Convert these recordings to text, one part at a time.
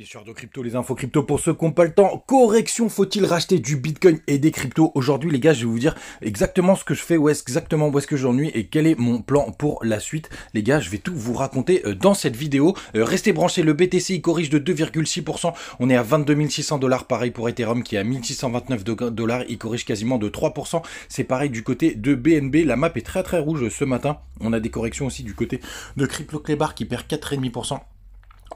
Bien sûr, de crypto, les infos crypto pour ceux qui n'ont pas le temps. Correction, faut-il racheter du bitcoin et des cryptos Aujourd'hui, les gars, je vais vous dire exactement ce que je fais, où est exactement où est-ce que j'ennuie et quel est mon plan pour la suite. Les gars, je vais tout vous raconter euh, dans cette vidéo. Euh, restez branchés, le BTC il corrige de 2,6%. On est à 22 600 dollars. Pareil pour Ethereum qui est à 1629 dollars. Il corrige quasiment de 3%. C'est pareil du côté de BNB. La map est très très rouge ce matin. On a des corrections aussi du côté de Crypto Clebar qui perd 4,5%.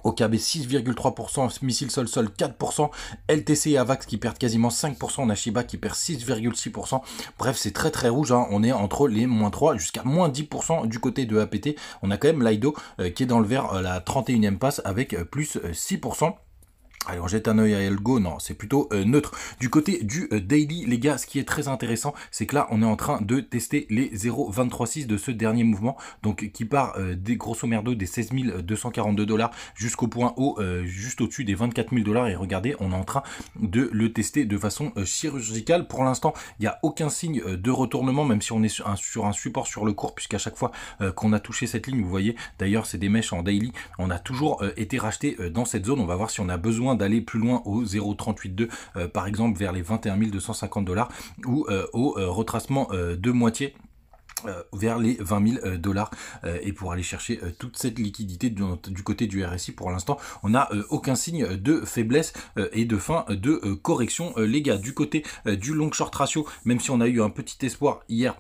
OKB 6,3%, missile sol-sol 4%, LTC et Avax qui perdent quasiment 5%, Nashiba qui perd 6,6%. Bref, c'est très très rouge, hein. on est entre les moins 3 jusqu'à moins 10% du côté de APT. On a quand même Lido euh, qui est dans le vert euh, la 31e passe avec euh, plus 6%. Allez, on jette un œil à Elgo, non, c'est plutôt euh, neutre. Du côté du euh, daily, les gars, ce qui est très intéressant, c'est que là, on est en train de tester les 0,236 de ce dernier mouvement, donc qui part euh, des grosso merdo des 16 242 dollars jusqu'au point haut, juste au-dessus des 24 000 dollars. Et regardez, on est en train de le tester de façon chirurgicale. Pour l'instant, il n'y a aucun signe de retournement, même si on est sur un, support sur le cours puisqu'à chaque fois qu'on a touché cette ligne, vous voyez, d'ailleurs, c'est des mèches en daily, on a toujours été racheté dans cette zone. On va voir si on a besoin d'aller plus loin au 0,382 euh, par exemple vers les 21 250 dollars ou euh, au euh, retracement de moitié vers les 20 000 dollars et pour aller chercher toute cette liquidité du, côté du RSI pour l'instant on n'a aucun signe de faiblesse et de fin de correction les gars du côté du long short ratio même si on a eu un petit espoir hier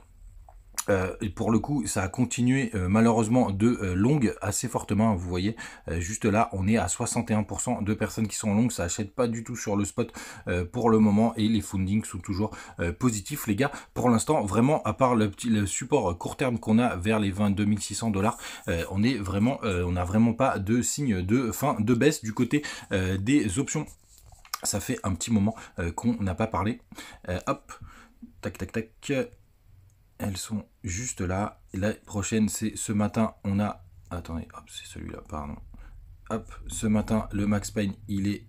euh, pour le coup, ça a continué euh, malheureusement de euh, longue assez fortement. Hein, vous voyez, juste là, on est à 61% de personnes qui sont longues. Ça achète pas du tout sur le spot pour le moment et les fundings sont toujours positifs, les gars. Pour l'instant, vraiment, à part le support court terme qu'on a vers les 22 600 dollars, on est vraiment, on n'a vraiment pas de signe de fin de baisse du côté des options. Ça fait un petit moment qu'on n'a pas parlé. hop, tac, tac, tac. Elles sont juste là. la prochaine, c'est ce matin, on a... Attendez, hop, c'est celui-là, pardon. Hop, ce matin, le Max Payne, il est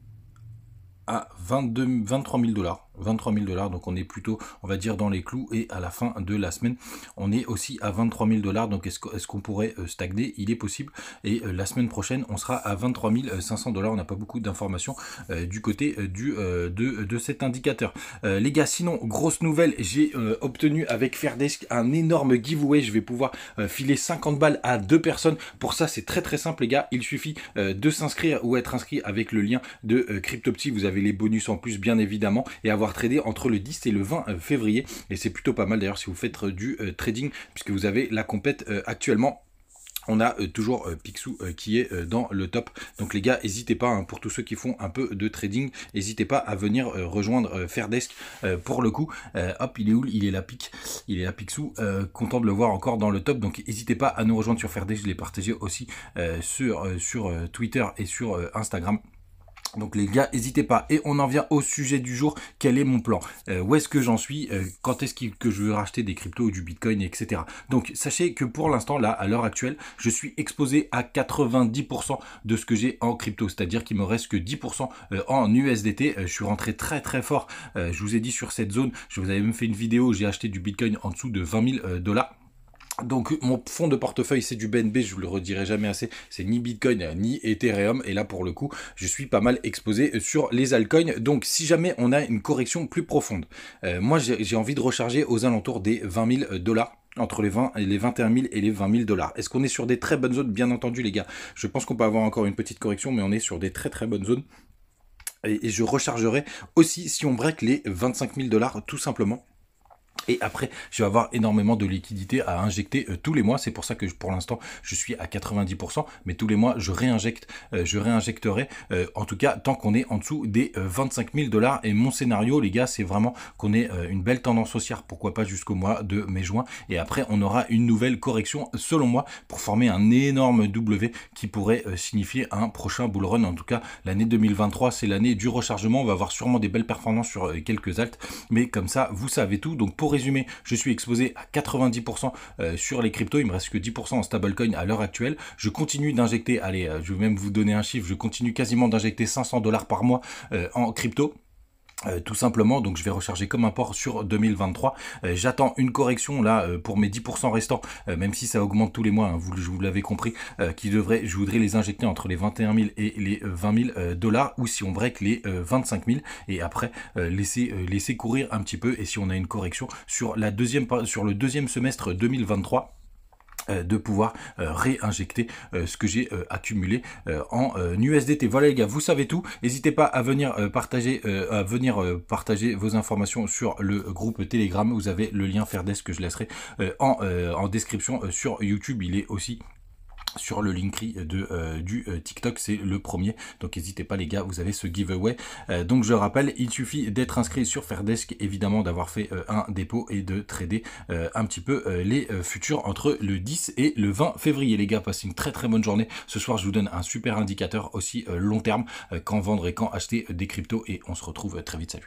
à 22, 23 000 dollars. 23 000 dollars, donc on est plutôt, on va dire, dans les clous. Et à la fin de la semaine, on est aussi à 23 000 dollars. Donc est-ce qu'on pourrait euh, stagner Il est possible. Et euh, la semaine prochaine, on sera à 23 500 dollars. On n'a pas beaucoup d'informations euh, du côté du, de, cet indicateur. les gars, sinon, grosse nouvelle, j'ai obtenu avec Fairdesk un énorme giveaway. Je vais pouvoir filer 50 balles à deux personnes. Pour ça, c'est très très simple, les gars. Il suffit de s'inscrire ou être inscrit avec le lien de Cryptopsy, Vous avez les bonus en plus, bien évidemment, et avoir trader entre le 10 et le 20 euh, février. Et c'est plutôt pas mal d'ailleurs si vous faites euh, du euh, trading, puisque vous avez la compète actuellement on a toujours Pixou qui est dans le top. Donc les gars, n'hésitez pas, hein, pour tous ceux qui font un peu de trading, n'hésitez pas à venir rejoindre Fairdesk pour le coup. hop, il est où Il est là, pique Il est la Pixou content de le voir encore dans le top. Donc n'hésitez pas à nous rejoindre sur Fairdesk. Je l'ai partagé aussi sur, sur Twitter et sur Instagram. Donc les gars, n'hésitez pas. Et on en vient au sujet du jour. Quel est mon plan euh, Où est-ce que j'en suis euh, Quand est-ce que je veux racheter des cryptos ou du Bitcoin, etc. Donc sachez que pour l'instant, là, à l'heure actuelle, je suis exposé à 90% de ce que j'ai en crypto. C'est-à-dire qu'il me reste que 10% euh, en USDT. Je suis rentré très très fort. Je vous ai dit sur cette zone, je vous avais même fait une vidéo, j'ai acheté du Bitcoin en dessous de 20 000 dollars. Donc mon fonds de portefeuille c'est du BNB, je vous le redirai jamais assez, c'est ni Bitcoin ni Ethereum et là pour le coup je suis pas mal exposé sur les altcoins donc si jamais on a une correction plus profonde, euh, moi j'ai envie de recharger aux alentours des 20 000 dollars entre les 20 et les 21 000 et les 20 000 dollars. Est-ce qu'on est sur des très bonnes zones Bien entendu les gars, je pense qu'on peut avoir encore une petite correction mais on est sur des très très bonnes zones et, et je rechargerai aussi si on break les 25 000 dollars tout simplement et après, je vais avoir énormément de liquidités à injecter euh, tous les mois. C'est pour ça que pour l'instant, je suis à 90%, mais tous les mois, je réinjecte, euh, je réinjecterai, euh, en tout cas, tant qu'on est en dessous des 25 000 dollars. Et mon scénario, les gars, c'est vraiment qu'on ait une belle tendance haussière, pourquoi pas jusqu'au mois de mai-juin. Et après, on aura une nouvelle correction, selon moi, pour former un énorme W qui pourrait signifier un prochain bull run. En tout cas, l'année 2023, c'est l'année du rechargement. On va avoir sûrement des belles performances sur quelques altes, mais comme ça, vous savez tout. Donc, pour résumer, je suis exposé à 90% euh, sur les cryptos. Il me reste que 10% en stablecoin à l'heure actuelle. Je continue d'injecter, allez, euh, je vais même vous donner un chiffre, je continue quasiment d'injecter 500 dollars par mois euh, en crypto. Euh, tout simplement, donc je vais recharger comme un port sur 2023. Euh, j'attends une correction là euh, pour mes 10% restants, même si ça augmente tous les mois, hein, vous, l'avez compris, qui devrait, je voudrais les injecter entre les 21 000 et les 20 000 dollars, ou si on que les 25 000 et après laisser, laisser courir un petit peu. Et si on a une correction sur la deuxième, sur le deuxième semestre 2023. Euh, de pouvoir euh, réinjecter euh, ce que j'ai accumulé en USDT. Voilà les gars, vous savez tout. N'hésitez pas à venir partager, à venir partager vos informations sur le groupe Telegram. Vous avez le lien Ferdes que je laisserai en description sur YouTube. Il est aussi sur le linkery de, euh, du euh, TikTok, c'est le premier. Donc n'hésitez pas les gars, vous avez ce giveaway. Euh, donc je rappelle, il suffit d'être inscrit sur Fairdesk, évidemment d'avoir fait un dépôt et de trader un petit peu les futurs entre le 10 et le 20 février. Les gars, passez une très très bonne journée. Ce soir, je vous donne un super indicateur aussi long terme, quand vendre et quand acheter des cryptos. Et on se retrouve très vite. Salut